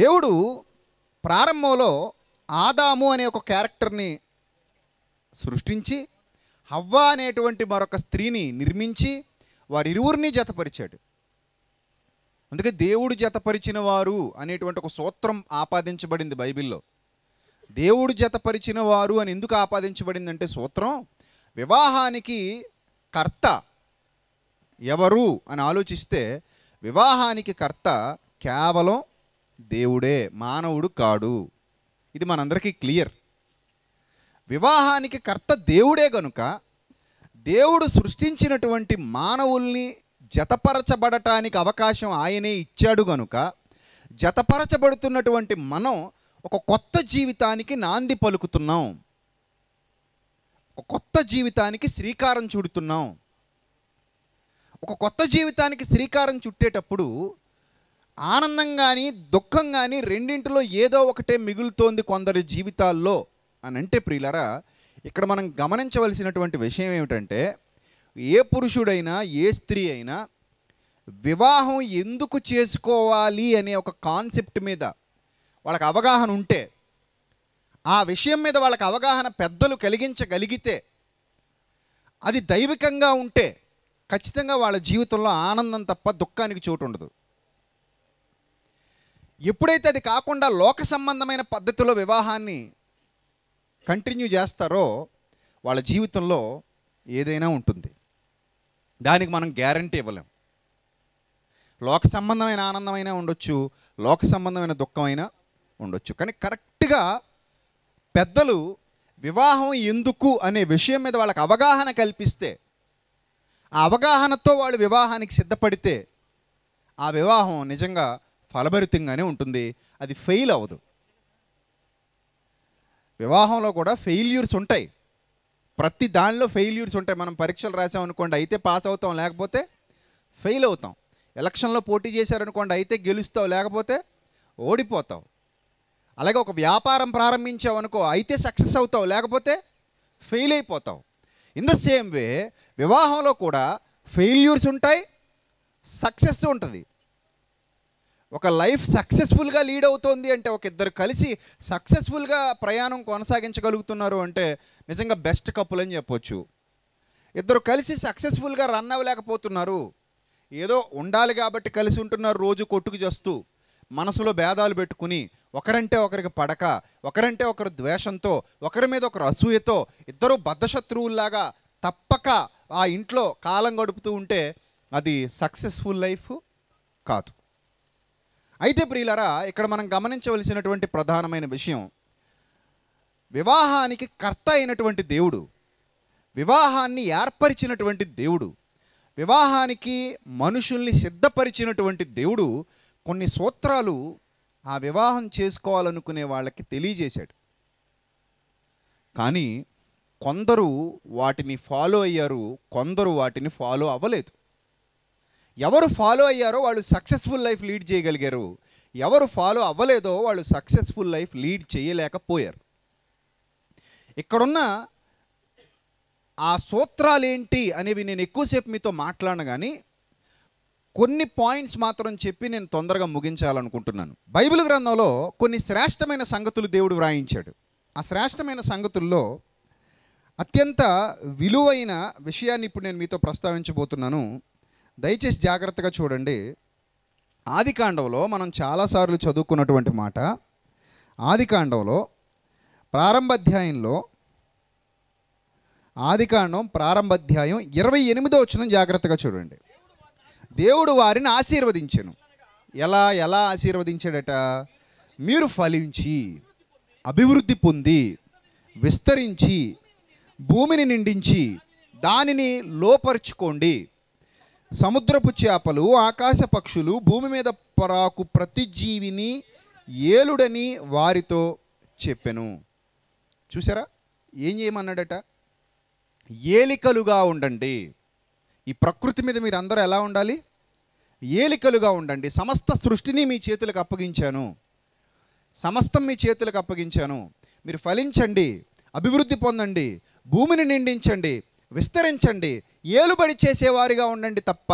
దేవుడు ప్రారంభంలో ఆదాము అనే ఒక క్యారెక్టర్ని సృష్టించి హవ్వ అనేటువంటి మరొక స్త్రీని నిర్మించి వారిరువురిని జతపరిచాడు అందుకే దేవుడు జతపరిచిన వారు అనేటువంటి ఒక సూత్రం ఆపాదించబడింది బైబిల్లో దేవుడు జతపరిచిన వారు అని ఎందుకు ఆపాదించబడిందంటే సూత్రం వివాహానికి కర్త ఎవరు అని ఆలోచిస్తే వివాహానికి కర్త కేవలం దేవుడే మానవుడు కాడు ఇది మనందరికీ క్లియర్ వివాహానికి కర్త దేవుడే గనుక దేవుడు సృష్టించినటువంటి మానవుల్ని జతపరచబడటానికి అవకాశం ఆయనే ఇచ్చాడు గనుక జతపరచబడుతున్నటువంటి మనం ఒక కొత్త జీవితానికి నాంది పలుకుతున్నాం ఒక కొత్త జీవితానికి శ్రీకారం చుడుతున్నాం ఒక కొత్త జీవితానికి శ్రీకారం చుట్టేటప్పుడు ఆనందం కానీ దుఃఖం కానీ రెండింటిలో ఏదో ఒకటే మిగులుతోంది కొందరి జీవితాల్లో అని అంటే ప్రియులరా ఇక్కడ మనం గమనించవలసినటువంటి విషయం ఏమిటంటే ఏ పురుషుడైనా ఏ స్త్రీ అయినా వివాహం ఎందుకు చేసుకోవాలి అనే ఒక కాన్సెప్ట్ మీద వాళ్ళకి అవగాహన ఉంటే ఆ విషయం మీద వాళ్ళకి అవగాహన పెద్దలు కలిగించగలిగితే అది దైవికంగా ఉంటే ఖచ్చితంగా వాళ్ళ జీవితంలో ఆనందం తప్ప దుఃఖానికి చోటు ఉండదు ఎప్పుడైతే అది కాకుండా లోక సంబంధమైన పద్ధతిలో వివాహాన్ని కంటిన్యూ చేస్తారో వాళ్ళ జీవితంలో ఏదైనా ఉంటుంది దానికి మనం గ్యారంటీ ఇవ్వలేం లోక సంబంధమైన ఆనందమైనా ఉండొచ్చు లోక సంబంధమైన దుఃఖమైనా ఉండొచ్చు కానీ కరెక్ట్గా పెద్దలు వివాహం ఎందుకు అనే విషయం మీద వాళ్ళకి అవగాహన కల్పిస్తే ఆ అవగాహనతో వాళ్ళు వివాహానికి సిద్ధపడితే ఆ వివాహం నిజంగా ఫలభరితంగానే ఉంటుంది అది ఫెయిల్ అవ్వదు వివాహంలో కూడా ఫెయిల్యూర్స్ ఉంటాయి ప్రతి దానిలో ఫెయిల్యూర్స్ ఉంటాయి మనం పరీక్షలు రాసామనుకోండి అయితే పాస్ అవుతాం లేకపోతే ఫెయిల్ అవుతాం ఎలక్షన్లో పోటీ చేశారనుకోండి అయితే గెలుస్తావు లేకపోతే ఓడిపోతావు అలాగే ఒక వ్యాపారం ప్రారంభించావు అనుకో అయితే సక్సెస్ అవుతావు లేకపోతే ఫెయిల్ అయిపోతావు ఇన్ ద సేమ్ వే వివాహంలో కూడా ఫెయిల్యూర్స్ ఉంటాయి సక్సెస్ ఉంటుంది ఒక లైఫ్ సక్సెస్ఫుల్గా లీడ్ అవుతోంది అంటే ఒక ఇద్దరు కలిసి సక్సెస్ఫుల్గా ప్రయాణం కొనసాగించగలుగుతున్నారు అంటే నిజంగా బెస్ట్ కప్పులు అని చెప్పొచ్చు ఇద్దరు కలిసి సక్సెస్ఫుల్గా రన్ అవ్వలేకపోతున్నారు ఏదో ఉండాలి కాబట్టి కలిసి ఉంటున్నారు రోజు కొట్టుకు చేస్తూ మనసులో భేదాలు పెట్టుకుని ఒకరంటే ఒకరికి పడక ఒకరంటే ఒకరు ద్వేషంతో ఒకరి మీద ఒకరు అసూయతో ఇద్దరు బద్ధశత్రువుల్లాగా తప్పక ఆ ఇంట్లో కాలం గడుపుతూ ఉంటే అది సక్సెస్ఫుల్ లైఫ్ కాదు అయితే ప్రియులరా ఇక్కడ మనం గమనించవలసినటువంటి ప్రధానమైన విషయం వివాహానికి కర్త అయినటువంటి దేవుడు వివాహాన్ని ఏర్పరిచినటువంటి దేవుడు వివాహానికి మనుషుల్ని సిద్ధపరిచినటువంటి దేవుడు కొన్ని సూత్రాలు ఆ వివాహం చేసుకోవాలనుకునే వాళ్ళకి తెలియజేశాడు కానీ కొందరు వాటిని ఫాలో అయ్యారు కొందరు వాటిని ఫాలో అవ్వలేదు ఎవరు ఫాలో అయ్యారో వాళ్ళు సక్సెస్ఫుల్ లైఫ్ లీడ్ చేయగలిగారు ఎవరు ఫాలో అవ్వలేదో వాళ్ళు సక్సెస్ఫుల్ లైఫ్ లీడ్ చేయలేకపోయారు ఇక్కడున్న ఆ సూత్రాలు ఏంటి అనేవి నేను ఎక్కువసేపు మీతో మాట్లాడను కానీ కొన్ని పాయింట్స్ మాత్రం చెప్పి నేను తొందరగా ముగించాలనుకుంటున్నాను బైబిల్ గ్రంథంలో కొన్ని శ్రేష్టమైన సంగతులు దేవుడు వ్రాయించాడు ఆ శ్రేష్టమైన సంగతుల్లో అత్యంత విలువైన విషయాన్ని ఇప్పుడు నేను మీతో ప్రస్తావించబోతున్నాను దయచేసి జాగ్రత్తగా చూడండి ఆదికాండంలో మనం చాలాసార్లు చదువుకున్నటువంటి మాట ఆదికాండంలో ప్రారంభాధ్యాయంలో ఆదికాండం ప్రారంభాధ్యాయం ఇరవై ఎనిమిదో వచ్చిన జాగ్రత్తగా చూడండి దేవుడు వారిని ఆశీర్వదించాను ఎలా ఎలా ఆశీర్వదించాడట మీరు ఫలించి అభివృద్ధి పొంది విస్తరించి భూమిని నిండించి దానిని లోపరుచుకోండి సముద్రపు చేపలు ఆకాశ పక్షులు భూమి మీద పరాకు ప్రతి జీవిని ఏలుడని వారితో చెప్పెను చూసారా ఏం చేయమన్నాడట ఏలికలుగా ఉండండి ఈ ప్రకృతి మీద మీరు అందరూ ఎలా ఉండాలి ఏలికలుగా ఉండండి సమస్త సృష్టిని మీ చేతులకు అప్పగించాను సమస్తం మీ చేతులకు అప్పగించాను మీరు ఫలించండి అభివృద్ధి పొందండి భూమిని నిండించండి విస్తరించండి ఏలుబడి చేసేవారిగా ఉండండి తప్ప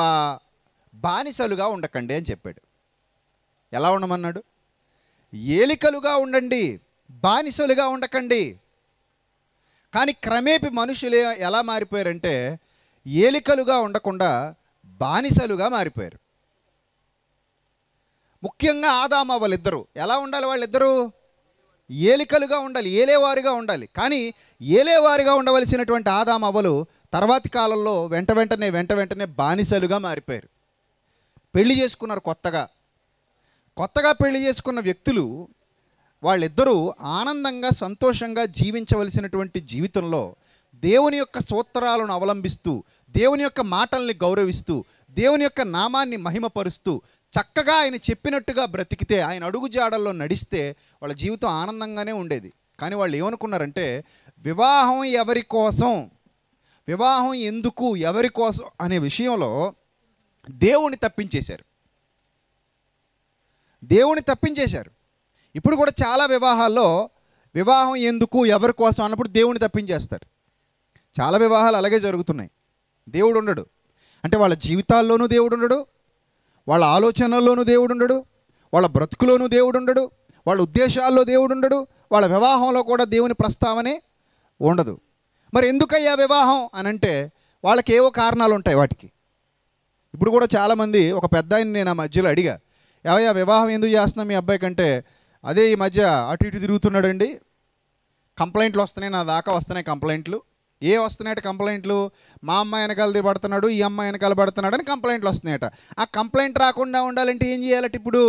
బానిసలుగా ఉండకండి అని చెప్పాడు ఎలా ఉండమన్నాడు ఏలికలుగా ఉండండి బానిసలుగా ఉండకండి కానీ క్రమేపి మనుషులు ఎలా మారిపోయారంటే ఏలికలుగా ఉండకుండా బానిసలుగా మారిపోయారు ముఖ్యంగా ఆదామ వాళ్ళిద్దరూ ఎలా ఉండాలి వాళ్ళిద్దరూ ఏలికలుగా ఉండాలి ఏలేవారిగా ఉండాలి కానీ ఏలేవారిగా ఉండవలసినటువంటి ఆదాం అవలు తర్వాతి కాలంలో వెంట వెంటనే వెంట వెంటనే బానిసలుగా మారిపోయారు పెళ్లి చేసుకున్నారు కొత్తగా కొత్తగా పెళ్లి చేసుకున్న వ్యక్తులు వాళ్ళిద్దరూ ఆనందంగా సంతోషంగా జీవించవలసినటువంటి జీవితంలో దేవుని యొక్క సూత్రాలను అవలంబిస్తూ దేవుని యొక్క మాటల్ని గౌరవిస్తూ దేవుని యొక్క నామాన్ని మహిమపరుస్తూ చక్కగా ఆయన చెప్పినట్టుగా బ్రతికితే ఆయన అడుగు జాడల్లో నడిస్తే వాళ్ళ జీవితం ఆనందంగానే ఉండేది కానీ వాళ్ళు ఏమనుకున్నారంటే వివాహం ఎవరి కోసం వివాహం ఎందుకు ఎవరి కోసం అనే విషయంలో దేవుని తప్పించేశారు దేవుని తప్పించేశారు ఇప్పుడు కూడా చాలా వివాహాల్లో వివాహం ఎందుకు ఎవరి కోసం అన్నప్పుడు దేవుని తప్పించేస్తారు చాలా వివాహాలు అలాగే జరుగుతున్నాయి దేవుడు ఉండడు అంటే వాళ్ళ జీవితాల్లోనూ దేవుడు ఉండడు వాళ్ళ ఆలోచనల్లోనూ దేవుడు ఉండడు వాళ్ళ బ్రతుకులోనూ దేవుడు ఉండడు వాళ్ళ ఉద్దేశాల్లో దేవుడు ఉండడు వాళ్ళ వివాహంలో కూడా దేవుని ప్రస్తావనే ఉండదు మరి ఎందుకయ్యా వివాహం అని అంటే వాళ్ళకి ఏవో కారణాలు ఉంటాయి వాటికి ఇప్పుడు కూడా చాలామంది ఒక పెద్ద ఆయన నేను ఆ మధ్యలో అడిగా ఏవయ్యా వివాహం ఎందుకు చేస్తున్నా మీ అబ్బాయి కంటే అదే ఈ మధ్య అటు ఇటు తిరుగుతున్నాడండి కంప్లైంట్లు వస్తున్నాయి నా దాకా వస్తున్నాయి కంప్లైంట్లు ఏ వస్తున్నాయట కంప్లైంట్లు మా అమ్మాయి వెనకాల పడుతున్నాడు ఈ అమ్మాయి వెనకాల పడుతున్నాడు అని కంప్లైంట్లు వస్తున్నాయట ఆ కంప్లైంట్ రాకుండా ఉండాలంటే ఏం చేయాలట ఇప్పుడు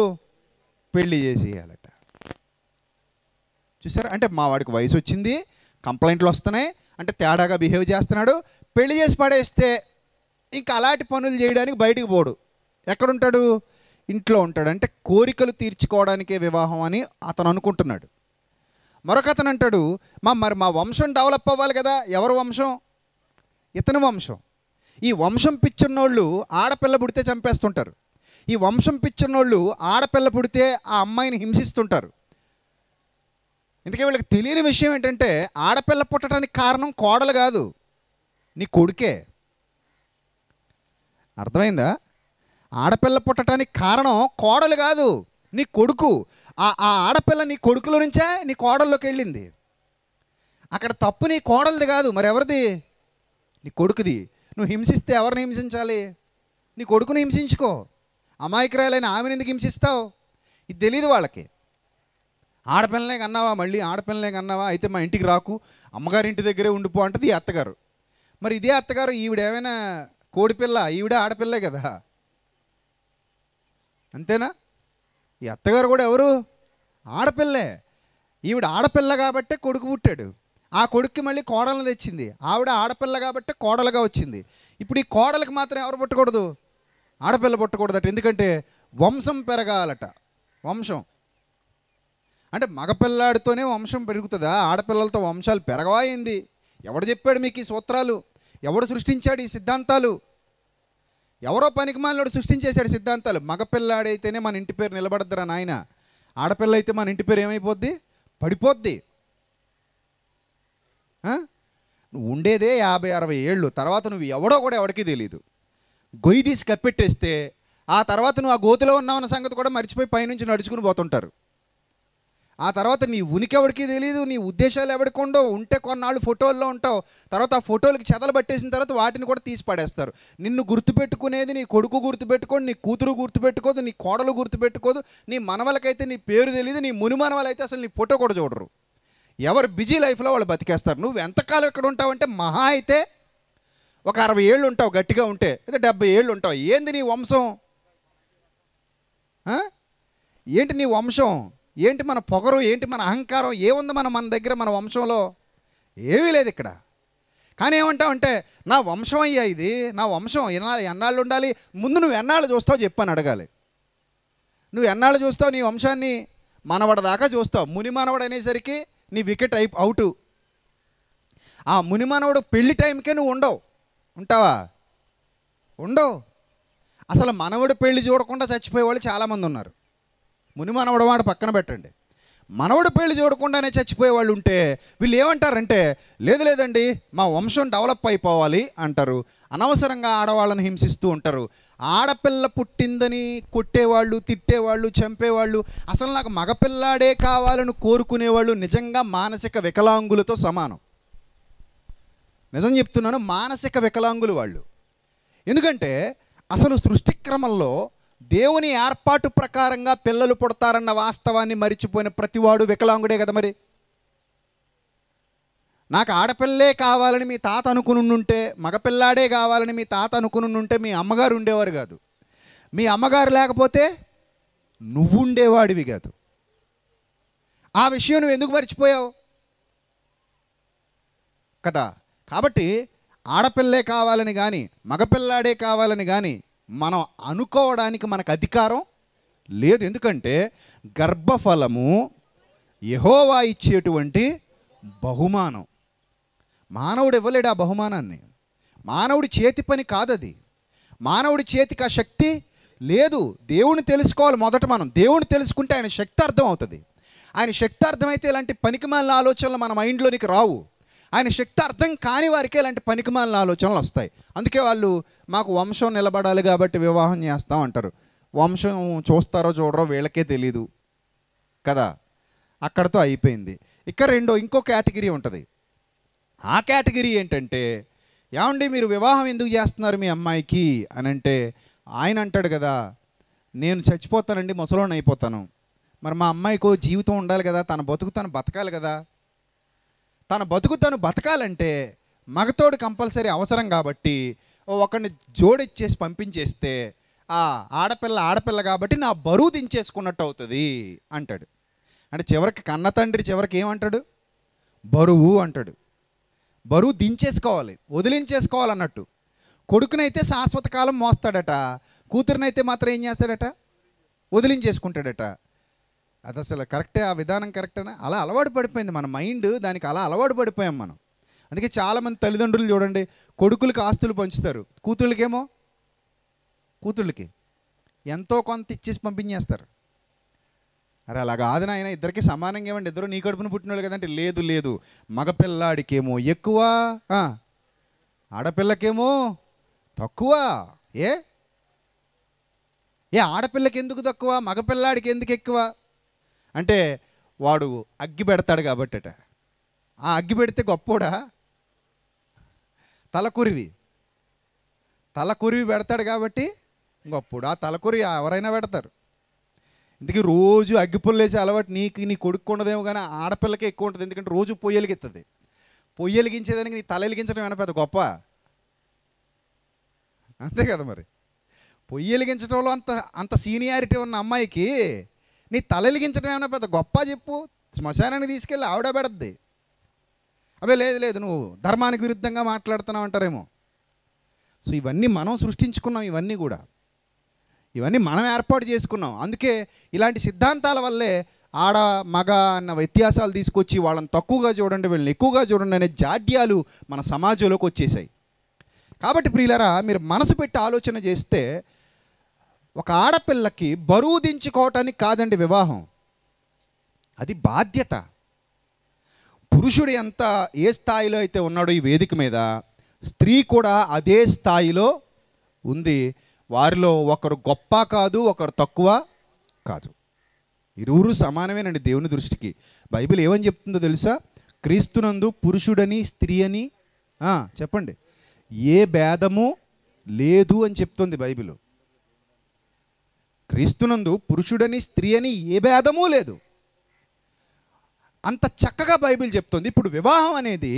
చేసి చేసేయాలట చూసారా అంటే మా వాడికి వయసు వచ్చింది కంప్లైంట్లు వస్తున్నాయి అంటే తేడాగా బిహేవ్ చేస్తున్నాడు పెళ్లి చేసి పడేస్తే ఇంకా అలాంటి పనులు చేయడానికి బయటికి పోడు ఎక్కడుంటాడు ఇంట్లో ఉంటాడు అంటే కోరికలు తీర్చుకోవడానికే వివాహం అని అతను అనుకుంటున్నాడు మరొక అతను అంటాడు మా మరి మా వంశం డెవలప్ అవ్వాలి కదా ఎవరు వంశం ఇతని వంశం ఈ వంశం పిచ్చున్నోళ్ళు ఆడపిల్ల పుడితే చంపేస్తుంటారు ఈ వంశం పిచ్చున్నోళ్ళు ఆడపిల్ల పుడితే ఆ అమ్మాయిని హింసిస్తుంటారు ఇందుకే వీళ్ళకి తెలియని విషయం ఏంటంటే ఆడపిల్ల పుట్టడానికి కారణం కోడలు కాదు నీ కొడుకే అర్థమైందా ఆడపిల్ల పుట్టడానికి కారణం కోడలు కాదు నీ కొడుకు ఆ ఆ ఆడపిల్ల నీ కొడుకులో నుంచే నీ కోడల్లోకి వెళ్ళింది అక్కడ తప్పు నీ కోడలది కాదు మరి ఎవరిది నీ కొడుకుది నువ్వు హింసిస్తే ఎవరిని హింసించాలి నీ కొడుకుని హింసించుకో అమాయకురాలైన ఆమెను ఎందుకు హింసిస్తావు ఇది తెలియదు వాళ్ళకి ఆడపిల్లనే కన్నావా మళ్ళీ ఆడపిల్లనే కన్నావా అయితే మా ఇంటికి రాకు అమ్మగారి ఇంటి దగ్గరే ఉండిపో అంటది ఈ అత్తగారు మరి ఇదే అత్తగారు ఈవిడ ఏమైనా కోడిపిల్ల ఈవిడే ఆడపిల్లే కదా అంతేనా ఈ అత్తగారు కూడా ఎవరు ఆడపిల్లే ఈవిడ ఆడపిల్ల కాబట్టే కొడుకు పుట్టాడు ఆ కొడుక్కి మళ్ళీ కోడలను తెచ్చింది ఆవిడ ఆడపిల్ల కాబట్టి కోడలుగా వచ్చింది ఇప్పుడు ఈ కోడలకు మాత్రం ఎవరు పుట్టకూడదు ఆడపిల్ల పుట్టకూడదట ఎందుకంటే వంశం పెరగాలట వంశం అంటే మగపిల్లాడితోనే వంశం పెరుగుతుందా ఆడపిల్లలతో వంశాలు పెరగవాయింది ఎవడు చెప్పాడు మీకు ఈ సూత్రాలు ఎవడు సృష్టించాడు ఈ సిద్ధాంతాలు ఎవరో పనికిమాలినోడు సృష్టించేశాడు సిద్ధాంతాలు మగపిల్లాడైతేనే మన ఇంటి పేరు నిలబడద్దురా నాయన ఆడపిల్ల అయితే మన ఇంటి పేరు ఏమైపోద్ది పడిపోద్ది ఉండేదే యాభై అరవై ఏళ్ళు తర్వాత నువ్వు ఎవడో కూడా ఎవడికి తెలియదు గొయ్యి తీసి కప్పెట్టేస్తే ఆ తర్వాత నువ్వు ఆ గోతిలో ఉన్నావన్న సంగతి కూడా మర్చిపోయి పైనుంచి నడుచుకుని పోతుంటారు ఆ తర్వాత నీ ఉనికి ఎవరికి తెలియదు నీ ఉద్దేశాలు ఎవరికి ఉండవు ఉంటే కొన్నాళ్ళు ఫోటోల్లో ఉంటావు తర్వాత ఆ ఫోటోలకి చెదలు పట్టేసిన తర్వాత వాటిని కూడా తీసి పడేస్తారు నిన్ను గుర్తుపెట్టుకునేది నీ కొడుకు గుర్తుపెట్టుకోదు నీ కూతురు గుర్తుపెట్టుకోదు నీ కోడలు గుర్తుపెట్టుకోదు నీ మనవలకైతే నీ పేరు తెలియదు నీ మనవలైతే అసలు నీ ఫోటో కూడా చూడరు ఎవరు బిజీ లైఫ్లో వాళ్ళు బతికేస్తారు నువ్వు ఎంతకాలం ఇక్కడ ఉంటావంటే మహా అయితే ఒక అరవై ఏళ్ళు ఉంటావు గట్టిగా ఉంటే అయితే డెబ్బై ఏళ్ళు ఉంటావు ఏంది నీ వంశం ఏంటి నీ వంశం ఏంటి మన పొగరు ఏంటి మన అహంకారం ఏముంది మన మన దగ్గర మన వంశంలో ఏమీ లేదు ఇక్కడ కానీ అంటే నా వంశం అయ్యా ఇది నా వంశం ఎన్నాళ్ళు ఎన్నాళ్ళు ఉండాలి ముందు నువ్వు ఎన్నాళ్ళు చూస్తావు చెప్పని అడగాలి నువ్వు ఎన్నాళ్ళు చూస్తావు నీ వంశాన్ని మనవడదాకా దాకా చూస్తావు ముని మనవడు అనేసరికి నీ వికెట్ అయి అవుటు ఆ ముని మనవడు పెళ్లి టైంకే నువ్వు ఉండవు ఉంటావా ఉండవు అసలు మనవడు పెళ్లి చూడకుండా చచ్చిపోయేవాళ్ళు చాలామంది ఉన్నారు ముని మనవడు వాడు పక్కన పెట్టండి మనవడు పెళ్లి చూడకుండానే చచ్చిపోయే వాళ్ళు ఉంటే వీళ్ళు ఏమంటారంటే లేదు లేదండి మా వంశం డెవలప్ అయిపోవాలి అంటారు అనవసరంగా ఆడవాళ్ళని హింసిస్తూ ఉంటారు ఆడపిల్ల పుట్టిందని కొట్టేవాళ్ళు తిట్టేవాళ్ళు చంపేవాళ్ళు అసలు నాకు మగపిల్లాడే కావాలని కోరుకునేవాళ్ళు నిజంగా మానసిక వికలాంగులతో సమానం నిజం చెప్తున్నాను మానసిక వికలాంగులు వాళ్ళు ఎందుకంటే అసలు సృష్టి క్రమంలో దేవుని ఏర్పాటు ప్రకారంగా పిల్లలు పుడతారన్న వాస్తవాన్ని మరిచిపోయిన ప్రతివాడు వికలాంగుడే కదా మరి నాకు ఆడపిల్లే కావాలని మీ తాత అనుకుని ఉంటే మగపిల్లాడే కావాలని మీ తాత అనుకుని ఉంటే మీ అమ్మగారు ఉండేవారు కాదు మీ అమ్మగారు లేకపోతే నువ్వు ఉండేవాడివి కాదు ఆ విషయం నువ్వు ఎందుకు మర్చిపోయావు కదా కాబట్టి ఆడపిల్లే కావాలని కానీ మగపిల్లాడే కావాలని కానీ మనం అనుకోవడానికి మనకు అధికారం లేదు ఎందుకంటే గర్భఫలము యహోవా ఇచ్చేటువంటి బహుమానం మానవుడు ఇవ్వలేడు ఆ బహుమానాన్ని మానవుడి చేతి పని కాదది మానవుడి చేతికి ఆ శక్తి లేదు దేవుని తెలుసుకోవాలి మొదట మనం దేవుని తెలుసుకుంటే ఆయన శక్తి అర్థం అవుతుంది ఆయన శక్తి అర్థమైతే ఇలాంటి పనికిమాలిన ఆలోచనలు మన మైండ్లోనికి రావు ఆయన శక్తి అర్థం కాని వారికి ఇలాంటి పనికిమాలిన ఆలోచనలు వస్తాయి అందుకే వాళ్ళు మాకు వంశం నిలబడాలి కాబట్టి వివాహం చేస్తాం అంటారు వంశం చూస్తారో చూడరో వీళ్ళకే తెలీదు కదా అక్కడతో అయిపోయింది ఇక్కడ రెండో ఇంకో కేటగిరీ ఉంటుంది ఆ కేటగిరీ ఏంటంటే ఏమండి మీరు వివాహం ఎందుకు చేస్తున్నారు మీ అమ్మాయికి అని అంటే ఆయన అంటాడు కదా నేను చచ్చిపోతానండి ముసలోని అయిపోతాను మరి మా అమ్మాయికో జీవితం ఉండాలి కదా తన బతుకు తను బతకాలి కదా తన బతుకు తను బతకాలంటే మగతోడు కంపల్సరీ అవసరం కాబట్టి ఒకరిని జోడిచ్చేసి పంపించేస్తే ఆ ఆడపిల్ల ఆడపిల్ల కాబట్టి నా బరువు దించేసుకున్నట్టు అవుతుంది అంటాడు అంటే చివరికి కన్న తండ్రి చివరికి ఏమంటాడు బరువు అంటాడు బరువు దించేసుకోవాలి వదిలించేసుకోవాలన్నట్టు కొడుకునైతే శాశ్వత కాలం మోస్తాడట కూతురునైతే మాత్రం ఏం చేస్తాడట వదిలించేసుకుంటాడట అది అసలు కరెక్టే ఆ విధానం కరెక్టేనా అలా అలవాటు పడిపోయింది మన మైండ్ దానికి అలా అలవాటు పడిపోయాం మనం అందుకే చాలామంది తల్లిదండ్రులు చూడండి కొడుకులకి ఆస్తులు పంచుతారు కూతుళ్ళకేమో కూతుళ్ళకి ఎంతో కొంత ఇచ్చేసి పంపించేస్తారు అరే అలా కాదు ఆయన ఇద్దరికి సమానంగా ఇవ్వండి ఇద్దరు నీ కడుపున పుట్టినోళ్ళు కదంటే లేదు లేదు మగపిల్లాడికేమో ఎక్కువ ఆడపిల్లకేమో తక్కువ ఏ ఏ ఆడపిల్లకి ఎందుకు తక్కువ మగపిల్లాడికి ఎందుకు ఎక్కువ అంటే వాడు అగ్గి పెడతాడు అట ఆ అగ్గి పెడితే గొప్పోడా తలకురివి తలకురివి పెడతాడు కాబట్టి గొప్పోడు ఆ తలకురివి ఎవరైనా పెడతారు ఇందుకే రోజు అగ్గి పొల్లేసి అలవాటు నీకు నీ కొడుకు ఉండదేమో కానీ ఆడపిల్లకే ఎక్కువ ఉంటుంది ఎందుకంటే రోజు పొయ్యలిగిస్తుంది పొయ్యలిగించేదానికి నీ తల వెలిగించడం ఏమైనా పెద్ద గొప్ప అంతే కదా మరి పొయ్యి వెలిగించడంలో అంత అంత సీనియారిటీ ఉన్న అమ్మాయికి నీ తలలిగించడం ఏమైనా పెద్ద గొప్ప చెప్పు శ్మశానానికి తీసుకెళ్ళి ఆవిడ పెడద్ది అవే లేదు లేదు నువ్వు ధర్మానికి విరుద్ధంగా మాట్లాడుతున్నావు అంటారేమో సో ఇవన్నీ మనం సృష్టించుకున్నాం ఇవన్నీ కూడా ఇవన్నీ మనం ఏర్పాటు చేసుకున్నాం అందుకే ఇలాంటి సిద్ధాంతాల వల్లే ఆడ మగ అన్న వ్యత్యాసాలు తీసుకొచ్చి వాళ్ళని తక్కువగా చూడండి వీళ్ళని ఎక్కువగా చూడండి అనే జాడ్యాలు మన సమాజంలోకి వచ్చేసాయి కాబట్టి ప్రియులరా మీరు మనసు పెట్టి ఆలోచన చేస్తే ఒక ఆడపిల్లకి బరువు దించుకోవటానికి కాదండి వివాహం అది బాధ్యత పురుషుడు ఎంత ఏ స్థాయిలో అయితే ఉన్నాడో ఈ వేదిక మీద స్త్రీ కూడా అదే స్థాయిలో ఉంది వారిలో ఒకరు గొప్ప కాదు ఒకరు తక్కువ కాదు ఇరువురు సమానమేనండి దేవుని దృష్టికి బైబిల్ ఏమని చెప్తుందో తెలుసా క్రీస్తునందు పురుషుడని స్త్రీ అని చెప్పండి ఏ భేదము లేదు అని చెప్తుంది బైబిల్ క్రీస్తునందు పురుషుడని స్త్రీ అని ఏ భేదమూ లేదు అంత చక్కగా బైబిల్ చెప్తుంది ఇప్పుడు వివాహం అనేది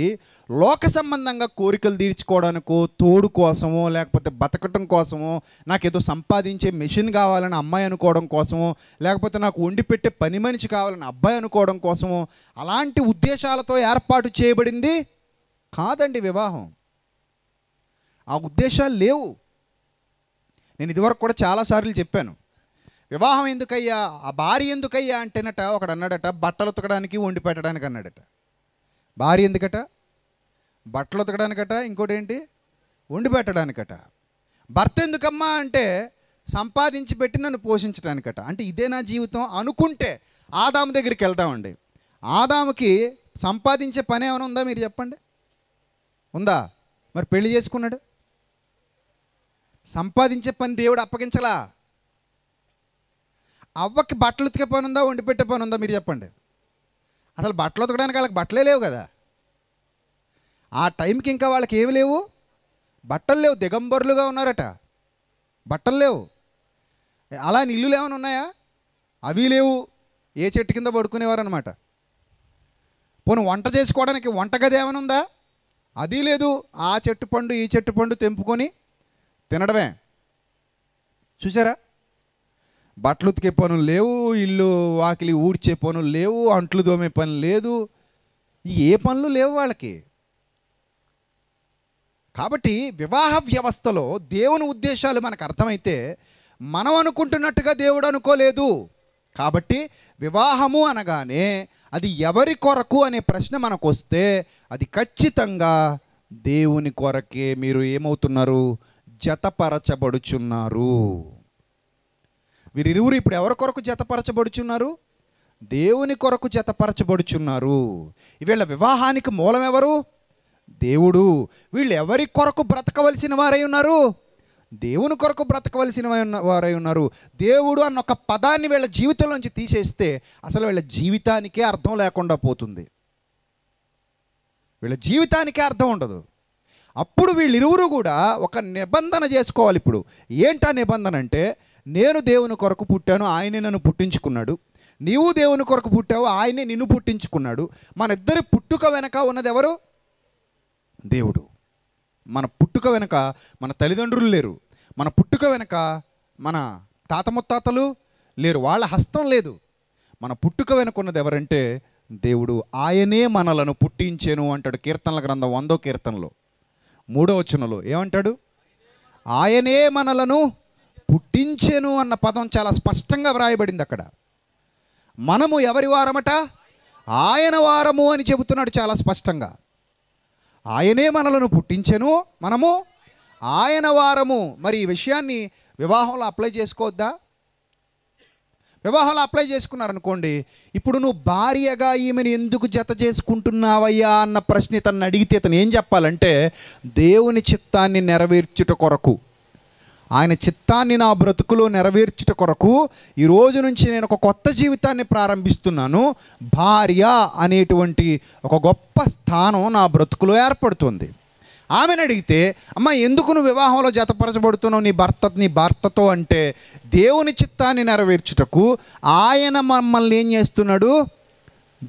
లోక సంబంధంగా కోరికలు తీర్చుకోవడానికో తోడు కోసమో లేకపోతే బతకటం కోసమో నాకేదో సంపాదించే మెషిన్ కావాలని అమ్మాయి అనుకోవడం కోసమో లేకపోతే నాకు వండి పెట్టే పని మనిషి కావాలని అబ్బాయి అనుకోవడం కోసమో అలాంటి ఉద్దేశాలతో ఏర్పాటు చేయబడింది కాదండి వివాహం ఆ ఉద్దేశాలు లేవు నేను ఇదివరకు కూడా చాలాసార్లు చెప్పాను వివాహం ఎందుకయ్యా ఆ భార్య ఎందుకయ్యా అంటేనట ఒకడు అన్నాడట బట్టలు ఉతకడానికి వండి పెట్టడానికి అన్నాడట భార్య ఎందుకట బట్టలు ఉతకడానికట ఇంకోటి ఏంటి వండి పెట్టడానికట భర్త ఎందుకమ్మా అంటే సంపాదించి పెట్టి నన్ను పోషించడానికట అంటే ఇదే నా జీవితం అనుకుంటే ఆదాము దగ్గరికి వెళ్దామండి ఆదాముకి సంపాదించే పని ఏమైనా ఉందా మీరు చెప్పండి ఉందా మరి పెళ్లి చేసుకున్నాడు సంపాదించే పని దేవుడు అప్పగించలా అవ్వకి బట్టలు ఉతికే పని ఉందా వండి పెట్టే పని ఉందా మీరు చెప్పండి అసలు బట్టలు ఉతకడానికి వాళ్ళకి బట్టలే లేవు కదా ఆ టైంకి ఇంకా వాళ్ళకి ఏమి లేవు బట్టలు లేవు దిగంబరులుగా ఉన్నారట బట్టలు లేవు అలా నీళ్ళు ఏమైనా ఉన్నాయా అవి లేవు ఏ చెట్టు కింద పడుకునేవారు అనమాట పోను వంట చేసుకోవడానికి వంటగది ఏమైనా ఉందా అది లేదు ఆ చెట్టు పండు ఈ చెట్టు పండు తెంపుకొని తినడమే చూసారా బట్టలు ఉతికే పనులు లేవు ఇల్లు వాకిలి ఊడ్చే పనులు లేవు అంట్లు దోమే పని లేదు ఏ పనులు లేవు వాళ్ళకి కాబట్టి వివాహ వ్యవస్థలో దేవుని ఉద్దేశాలు మనకు అర్థమైతే మనం అనుకుంటున్నట్టుగా దేవుడు అనుకోలేదు కాబట్టి వివాహము అనగానే అది ఎవరి కొరకు అనే ప్రశ్న మనకు వస్తే అది ఖచ్చితంగా దేవుని కొరకే మీరు ఏమవుతున్నారు జతపరచబడుచున్నారు వీరిరువురు ఇప్పుడు ఎవరి కొరకు జతపరచబడుచున్నారు దేవుని కొరకు జతపరచబడుచున్నారు వీళ్ళ వివాహానికి మూలం ఎవరు దేవుడు వీళ్ళు ఎవరి కొరకు బ్రతకవలసిన వారై ఉన్నారు దేవుని కొరకు బ్రతకవలసిన వారై ఉన్నారు దేవుడు అన్న ఒక పదాన్ని వీళ్ళ జీవితంలోంచి తీసేస్తే అసలు వీళ్ళ జీవితానికే అర్థం లేకుండా పోతుంది వీళ్ళ జీవితానికే అర్థం ఉండదు అప్పుడు వీళ్ళిరువురు కూడా ఒక నిబంధన చేసుకోవాలి ఇప్పుడు ఏంటా నిబంధన అంటే నేను దేవుని కొరకు పుట్టాను ఆయనే నన్ను పుట్టించుకున్నాడు నీవు దేవుని కొరకు పుట్టావు ఆయనే నిన్ను పుట్టించుకున్నాడు మన ఇద్దరి పుట్టుక వెనక ఉన్నది ఎవరు దేవుడు మన పుట్టుక వెనక మన తల్లిదండ్రులు లేరు మన పుట్టుక వెనక మన తాత ముత్తాతలు లేరు వాళ్ళ హస్తం లేదు మన పుట్టుక వెనక ఉన్నది ఎవరంటే దేవుడు ఆయనే మనలను పుట్టించాను అంటాడు కీర్తనల గ్రంథం వందో కీర్తనలో మూడో వచనంలో ఏమంటాడు ఆయనే మనలను పుట్టించెను అన్న పదం చాలా స్పష్టంగా వ్రాయబడింది అక్కడ మనము ఎవరి వారమట ఆయన వారము అని చెబుతున్నాడు చాలా స్పష్టంగా ఆయనే మనలను పుట్టించెను మనము ఆయన వారము మరి ఈ విషయాన్ని వివాహంలో అప్లై చేసుకోవద్దా వివాహాలు అప్లై చేసుకున్నారనుకోండి ఇప్పుడు నువ్వు భార్యగా ఈమెను ఎందుకు జత చేసుకుంటున్నావయ్యా అన్న ప్రశ్న ఇతన్ని అడిగితే ఇతను ఏం చెప్పాలంటే దేవుని చిత్తాన్ని నెరవేర్చుట కొరకు ఆయన చిత్తాన్ని నా బ్రతుకులో నెరవేర్చుట కొరకు ఈ రోజు నుంచి నేను ఒక కొత్త జీవితాన్ని ప్రారంభిస్తున్నాను భార్య అనేటువంటి ఒక గొప్ప స్థానం నా బ్రతుకులో ఏర్పడుతుంది ఆమెను అడిగితే అమ్మ ఎందుకు నువ్వు వివాహంలో జతపరచబడుతున్నావు నీ భర్త నీ భర్తతో అంటే దేవుని చిత్తాన్ని నెరవేర్చుటకు ఆయన మమ్మల్ని ఏం చేస్తున్నాడు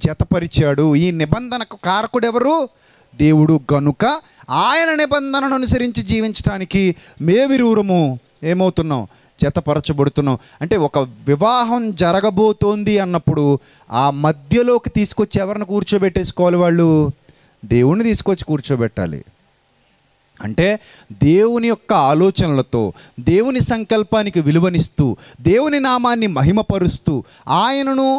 జతపరిచాడు ఈ నిబంధనకు కారకుడెవరు ఎవరు దేవుడు గనుక ఆయన నిబంధనను అనుసరించి జీవించడానికి మేవిరూరము ఏమవుతున్నాం జతపరచబడుతున్నాం అంటే ఒక వివాహం జరగబోతోంది అన్నప్పుడు ఆ మధ్యలోకి తీసుకొచ్చి ఎవరిని కూర్చోబెట్టేసుకోవాలి వాళ్ళు దేవుణ్ణి తీసుకొచ్చి కూర్చోబెట్టాలి అంటే దేవుని యొక్క ఆలోచనలతో దేవుని సంకల్పానికి విలువనిస్తూ దేవుని నామాన్ని మహిమపరుస్తూ ఆయనను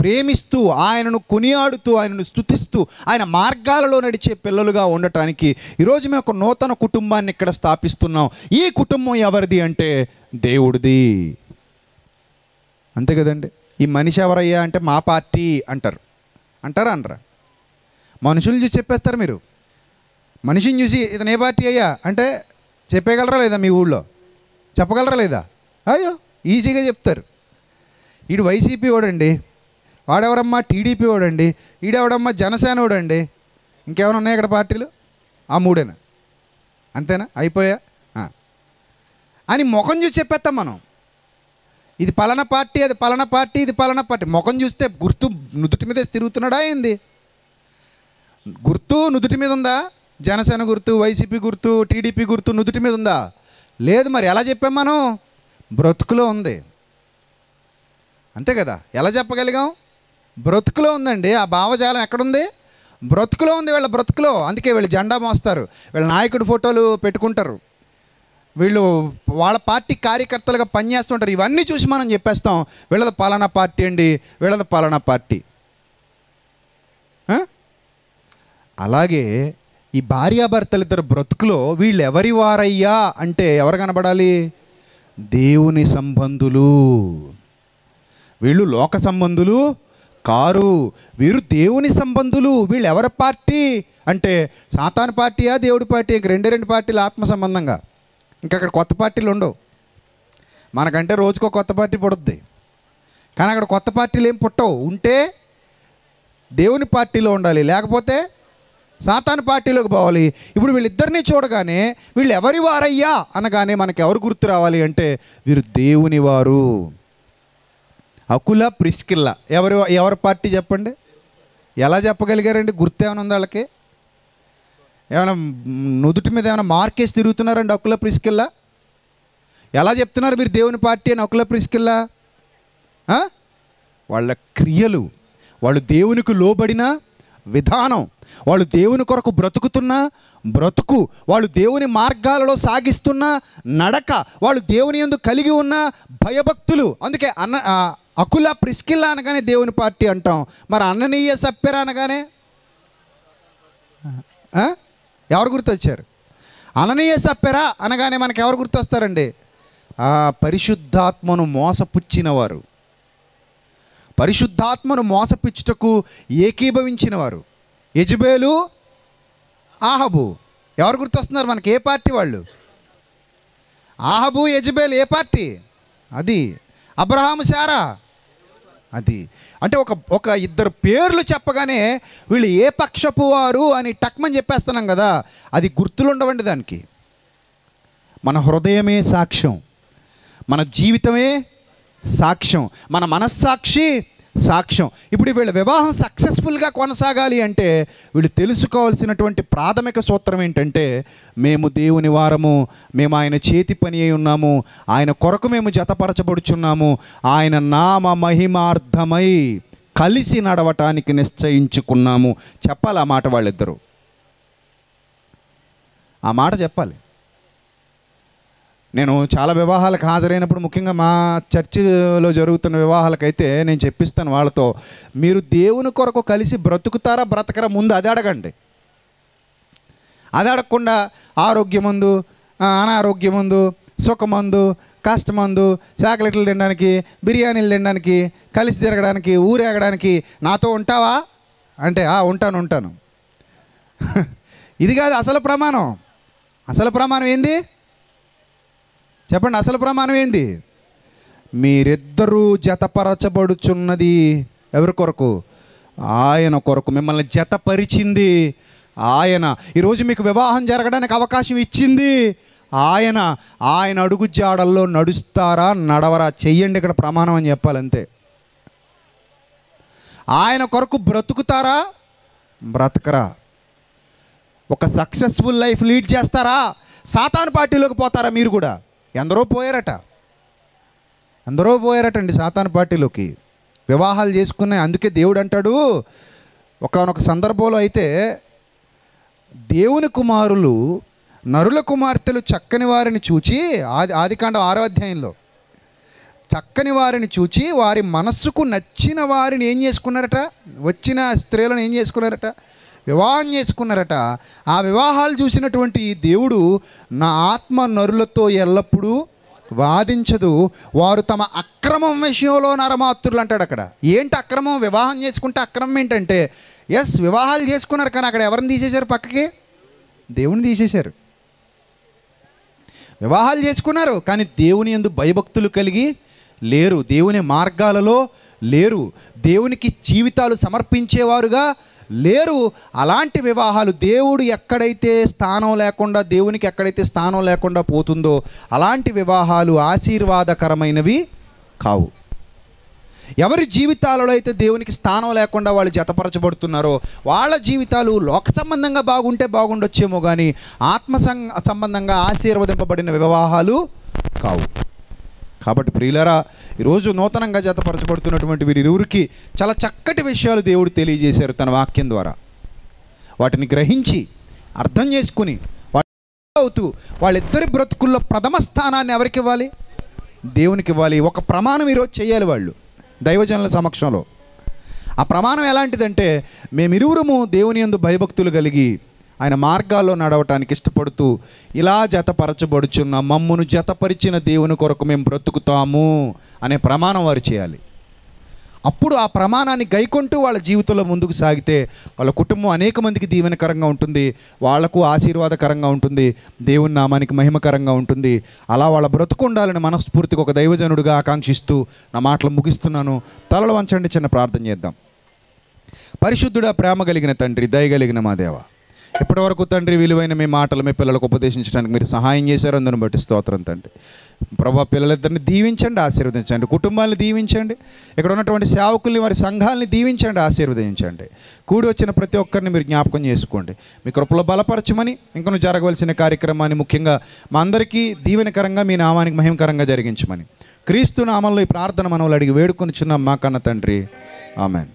ప్రేమిస్తూ ఆయనను కొనియాడుతూ ఆయనను స్థుతిస్తూ ఆయన మార్గాలలో నడిచే పిల్లలుగా ఉండటానికి ఈరోజు మేము ఒక నూతన కుటుంబాన్ని ఇక్కడ స్థాపిస్తున్నాం ఈ కుటుంబం ఎవరిది అంటే దేవుడిది అంతే కదండి ఈ మనిషి ఎవరయ్యా అంటే మా పార్టీ అంటారు అంటారా అనరా మనుషుల్ని చూసి చెప్పేస్తారు మీరు మనిషిని చూసి ఇతను ఏ పార్టీ అయ్యా అంటే చెప్పేయగలరా లేదా మీ ఊళ్ళో చెప్పగలరా లేదా అయ్యో ఈజీగా చెప్తారు ఇటు వైసీపీ వాడండి వాడెవరమ్మా టీడీపీ వాడండి ఈడెవడమ్మా జనసేన వాడండి ఇంకేమైనా ఉన్నాయి ఇక్కడ పార్టీలు ఆ మూడేనా అంతేనా అయిపోయా అని ముఖం చూసి చెప్పేస్తాం మనం ఇది పలానా పార్టీ అది పలానా పార్టీ ఇది పలానా పార్టీ ముఖం చూస్తే గుర్తు నుదుటి మీద తిరుగుతున్నాడా ఏంది గుర్తు నుదుటి మీద ఉందా జనసేన గుర్తు వైసీపీ గుర్తు టీడీపీ గుర్తు నుదుటి మీద ఉందా లేదు మరి ఎలా చెప్పాం మనం బ్రతుకులో ఉంది అంతే కదా ఎలా చెప్పగలిగాం బ్రతుకులో ఉందండి ఆ భావజాలం ఎక్కడుంది బ్రతుకులో ఉంది వీళ్ళ బ్రతుకులో అందుకే వీళ్ళు జెండా మోస్తారు వీళ్ళ నాయకుడు ఫోటోలు పెట్టుకుంటారు వీళ్ళు వాళ్ళ పార్టీ కార్యకర్తలుగా పనిచేస్తుంటారు ఇవన్నీ చూసి మనం చెప్పేస్తాం వీళ్ళది పాలనా పార్టీ అండి వీళ్ళది పాలనా పార్టీ అలాగే ఈ భార్యాభర్తలిద్దరు బ్రతుకులో వీళ్ళు ఎవరి వారయ్యా అంటే ఎవరు కనబడాలి దేవుని సంబంధులు వీళ్ళు లోక సంబంధులు కారు వీరు దేవుని సంబంధులు వీళ్ళు ఎవరి పార్టీ అంటే సాతాన్ పార్టీయా దేవుడి పార్టీ ఇంక రెండు రెండు పార్టీలు ఆత్మ సంబంధంగా ఇంకా అక్కడ కొత్త పార్టీలు ఉండవు మనకంటే రోజుకో కొత్త పార్టీ పుడుద్ది కానీ అక్కడ కొత్త పార్టీలు ఏం పుట్టవు ఉంటే దేవుని పార్టీలో ఉండాలి లేకపోతే సాతాన్ పార్టీలోకి పోవాలి ఇప్పుడు వీళ్ళిద్దరినీ చూడగానే వీళ్ళు ఎవరి వారయ్యా అనగానే మనకు ఎవరు గుర్తు రావాలి అంటే వీరు దేవుని వారు అకుల ప్రిస్కిల్ల ఎవరు ఎవరి పార్టీ చెప్పండి ఎలా చెప్పగలిగారండి గుర్తు ఏమైనా ఉంది వాళ్ళకి ఏమైనా నుదుటి మీద ఏమైనా మార్కేసి తిరుగుతున్నారండి అకుల ప్రిస్కిల్ల ఎలా చెప్తున్నారు మీరు దేవుని పార్టీ అని అకుల ప్రిస్కిల్ల వాళ్ళ క్రియలు వాళ్ళు దేవునికి లోబడిన విధానం వాళ్ళు దేవుని కొరకు బ్రతుకుతున్న బ్రతుకు వాళ్ళు దేవుని మార్గాలలో సాగిస్తున్న నడక వాళ్ళు దేవుని ఎందుకు కలిగి ఉన్న భయభక్తులు అందుకే అన్న అకుల ప్రిస్కిల్ అనగానే దేవుని పార్టీ అంటాం మరి అన్ననీయ సప్పెర అనగానే ఎవరు గుర్తొచ్చారు అననీయ సప్పెరా అనగానే మనకు ఎవరు గుర్తొస్తారండి ఆ పరిశుద్ధాత్మను మోసపుచ్చినవారు పరిశుద్ధాత్మను మోసపుచ్చుటకు ఏకీభవించినవారు యజుబేలు ఆహబు ఎవరు గుర్తొస్తున్నారు మనకి ఏ పార్టీ వాళ్ళు ఆహబు యజుబేలు ఏ పార్టీ అది అబ్రహాము శారా అది అంటే ఒక ఒక ఇద్దరు పేర్లు చెప్పగానే వీళ్ళు ఏ పక్షపు వారు అని టక్మని చెప్పేస్తున్నాం కదా అది గుర్తులుండవండి దానికి మన హృదయమే సాక్ష్యం మన జీవితమే సాక్ష్యం మన మనస్సాక్షి సాక్ష్యం ఇప్పుడు వీళ్ళ వివాహం సక్సెస్ఫుల్గా కొనసాగాలి అంటే వీళ్ళు తెలుసుకోవాల్సినటువంటి ప్రాథమిక సూత్రం ఏంటంటే మేము దేవుని వారము మేము ఆయన చేతి పని అయి ఉన్నాము ఆయన కొరకు మేము జతపరచబడుచున్నాము ఆయన నామ మహిమార్థమై కలిసి నడవటానికి నిశ్చయించుకున్నాము చెప్పాలి ఆ మాట వాళ్ళిద్దరూ ఆ మాట చెప్పాలి నేను చాలా వివాహాలకు హాజరైనప్పుడు ముఖ్యంగా మా చర్చిలో జరుగుతున్న వివాహాలకైతే నేను చెప్పిస్తాను వాళ్ళతో మీరు దేవుని కొరకు కలిసి బ్రతుకుతారా బ్రతకరా ముందు అది అడగండి అది అడగకుండా ఆరోగ్యమందు అనారోగ్యమందు సుఖమందు కష్టమందు చాక్లెట్లు తినడానికి బిర్యానీలు తినడానికి కలిసి తిరగడానికి ఊరేగడానికి నాతో ఉంటావా అంటే ఉంటాను ఉంటాను ఇది కాదు అసలు ప్రమాణం అసలు ప్రమాణం ఏంది చెప్పండి అసలు ప్రమాణం ఏంటి మీరిద్దరూ జతపరచబడుచున్నది ఎవరి కొరకు ఆయన కొరకు మిమ్మల్ని జతపరిచింది ఆయన ఈరోజు మీకు వివాహం జరగడానికి అవకాశం ఇచ్చింది ఆయన ఆయన అడుగు జాడల్లో నడుస్తారా నడవరా చెయ్యండి ఇక్కడ ప్రమాణం అని చెప్పాలంతే ఆయన కొరకు బ్రతుకుతారా బ్రతకరా ఒక సక్సెస్ఫుల్ లైఫ్ లీడ్ చేస్తారా సాతాను పార్టీలోకి పోతారా మీరు కూడా ఎందరో పోయారట ఎందరో పోయారటండి సాతాన్ పార్టీలోకి వివాహాలు చేసుకునే అందుకే దేవుడు అంటాడు ఒకనొక సందర్భంలో అయితే దేవుని కుమారులు నరుల కుమార్తెలు చక్కని వారిని చూచి ఆది ఆదికాండం ఆరో అధ్యాయంలో చక్కని వారిని చూచి వారి మనస్సుకు నచ్చిన వారిని ఏం చేసుకున్నారట వచ్చిన స్త్రీలను ఏం చేసుకున్నారట వివాహం చేసుకున్నారట ఆ వివాహాలు చూసినటువంటి దేవుడు నా ఆత్మ నరులతో ఎల్లప్పుడూ వాదించదు వారు తమ అక్రమం విషయంలో నరమాతురులు అంటాడు అక్కడ ఏంటి అక్రమం వివాహం చేసుకుంటే అక్రమం ఏంటంటే ఎస్ వివాహాలు చేసుకున్నారు కానీ అక్కడ ఎవరిని తీసేశారు పక్కకి దేవుని తీసేశారు వివాహాలు చేసుకున్నారు కానీ దేవుని ఎందు భయభక్తులు కలిగి లేరు దేవుని మార్గాలలో లేరు దేవునికి జీవితాలు సమర్పించేవారుగా లేరు అలాంటి వివాహాలు దేవుడు ఎక్కడైతే స్థానం లేకుండా దేవునికి ఎక్కడైతే స్థానం లేకుండా పోతుందో అలాంటి వివాహాలు ఆశీర్వాదకరమైనవి కావు ఎవరి జీవితాలలో అయితే దేవునికి స్థానం లేకుండా వాళ్ళు జతపరచబడుతున్నారో వాళ్ళ జీవితాలు లోక సంబంధంగా బాగుంటే బాగుండొచ్చేమో కానీ ఆత్మ సంబంధంగా ఆశీర్వదింపబడిన వివాహాలు కావు కాబట్టి ప్రియులరా ఈరోజు నూతనంగా జతపరచబడుతున్నటువంటి వీరిరువురికి చాలా చక్కటి విషయాలు దేవుడు తెలియజేశారు తన వాక్యం ద్వారా వాటిని గ్రహించి అర్థం చేసుకుని అవుతూ వాళ్ళిద్దరి బ్రతుకుల్లో ప్రథమ స్థానాన్ని ఎవరికి ఇవ్వాలి దేవునికి ఇవ్వాలి ఒక ప్రమాణం ఈరోజు చేయాలి వాళ్ళు దైవజనుల సమక్షంలో ఆ ప్రమాణం ఎలాంటిదంటే మేమిరువురము దేవుని ఎందు భయభక్తులు కలిగి ఆయన మార్గాల్లో నడవటానికి ఇష్టపడుతూ ఇలా జతపరచబడుచున్న మమ్మును జతపరిచిన దేవుని కొరకు మేము బ్రతుకుతాము అనే ప్రమాణం వారు చేయాలి అప్పుడు ఆ ప్రమాణాన్ని గైకొంటూ వాళ్ళ జీవితంలో ముందుకు సాగితే వాళ్ళ కుటుంబం అనేక మందికి దీవెనకరంగా ఉంటుంది వాళ్లకు ఆశీర్వాదకరంగా ఉంటుంది దేవుని నామానికి మహిమకరంగా ఉంటుంది అలా వాళ్ళ బ్రతుకు ఉండాలని మనస్ఫూర్తిగా ఒక దైవజనుడిగా ఆకాంక్షిస్తూ నా మాటలు ముగిస్తున్నాను తలలు వంచండి చిన్న ప్రార్థన చేద్దాం పరిశుద్ధుడా ప్రేమ కలిగిన తండ్రి దయగలిగిన మా దేవా ఇప్పటివరకు తండ్రి విలువైన మీ మాటలు మీ పిల్లలకు ఉపదేశించడానికి మీరు సహాయం చేశారు అందుని బట్టి స్తోత్రం తండ్రి ప్రభా పిల్లలిద్దరిని దీవించండి ఆశీర్వదించండి కుటుంబాన్ని దీవించండి ఇక్కడ ఉన్నటువంటి సేవకుల్ని వారి సంఘాలని దీవించండి ఆశీర్వదించండి కూడి వచ్చిన ప్రతి ఒక్కరిని మీరు జ్ఞాపకం చేసుకోండి మీ కృపలో బలపరచమని ఇంకొన జరగవలసిన కార్యక్రమాన్ని ముఖ్యంగా మా అందరికీ దీవెనకరంగా మీ నామానికి మహిమకరంగా జరిగించమని క్రీస్తు నామంలో ఈ ప్రార్థన మనవులు అడిగి వేడుకొనిచున్నాం మా కన్న తండ్రి ఆమెన్